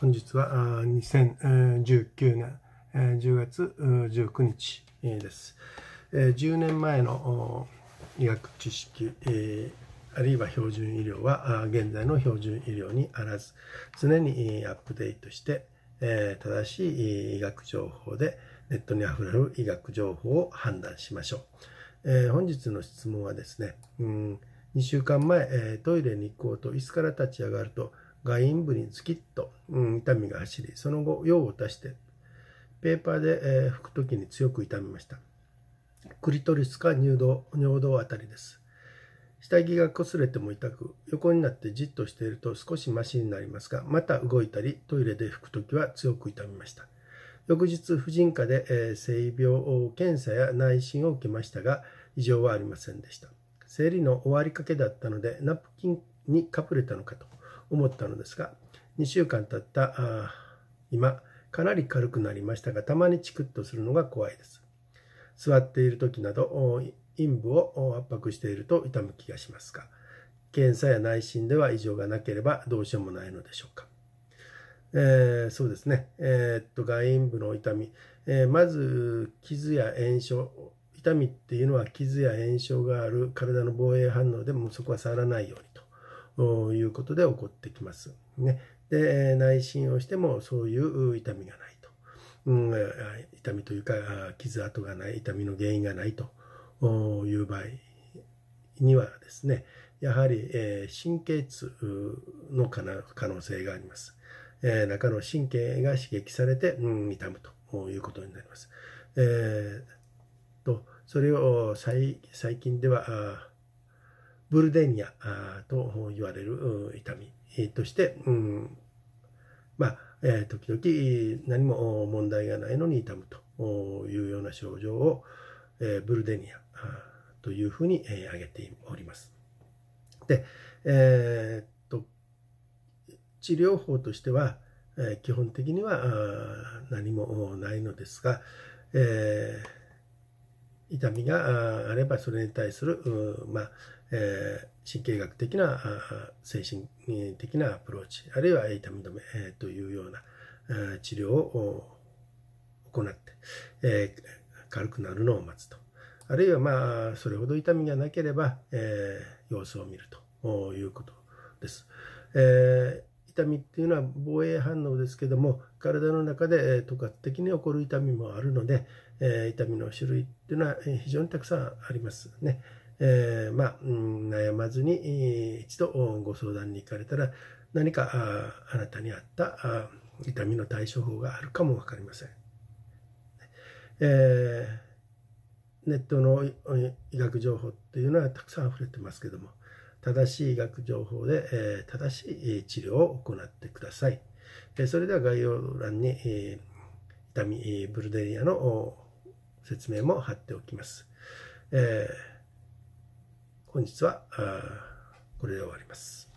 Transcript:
本日は2019年10月19日です。10年前の医学知識、あるいは標準医療は現在の標準医療にあらず、常にアップデートして、正しい医学情報でネットにあふれる医学情報を判断しましょう。本日の質問はですね、2週間前、トイレに行こうと椅子から立ち上がると、外陰部にズキッと、うん、痛みが走り、その後、用を足して、ペーパーで、えー、拭くときに強く痛みました。クリトリスか入道、尿道あたりです。下着が擦れても痛く、横になってじっとしていると少しマシになりますが、また動いたり、トイレで拭くときは強く痛みました。翌日、婦人科で、えー、性病検査や内診を受けましたが、異常はありませんでした。生理の終わりかけだったので、ナプキンにかぶれたのかと。思ったのですが2週間経った今かなり軽くなりましたがたまにチクッとするのが怖いです座っている時など陰部を圧迫していると痛む気がしますが検査や内診では異常がなければどうしようもないのでしょうか、えー、そうですね、えー、っと外陰部の痛み、えー、まず傷や炎症痛みっていうのは傷や炎症がある体の防衛反応でもそこは触らないようにということで起こってきます。ね、で内診をしてもそういう痛みがないと、うん、痛みというか傷跡がない痛みの原因がないという場合にはですねやはり、え神経痛の可能性があります。え中の神経が刺激されて、うん、痛むということになります。えー、とそれを最近ではブルデニアと言われる痛みとして、うん、まあ、え時々何も問題がないのに痛むというような症状を、えブルデニアというふうに、え挙げております。で、えー、っと治療法としては、え基本的には何もないのですが、えー痛みがあればそれに対する、まあえー、神経学的な精神的なアプローチあるいは痛み止め、えー、というような、治療を行って、えー、軽くなるのを待つとあるいはまあそれほど痛みがなければ、えー、様子を見るということです。えー痛みっていうのは防衛反応ですけども体の中で特発的に起こる痛みもあるので、え痛みの種類っていうのは非常にたくさんありますね。えー、まあ、ん、悩まずに一度ご相談に行かれたら何かああなたに合ったあ痛みの対処法があるかも分かりません。えー、ネットの医学情報っていうのはたくさん溢れてますけども、正しい医学情報で、え正しい治療を行ってください。えそれでは概要欄に、え痛みブルデリアの説明も貼っておきます。え本日はこれで終わります。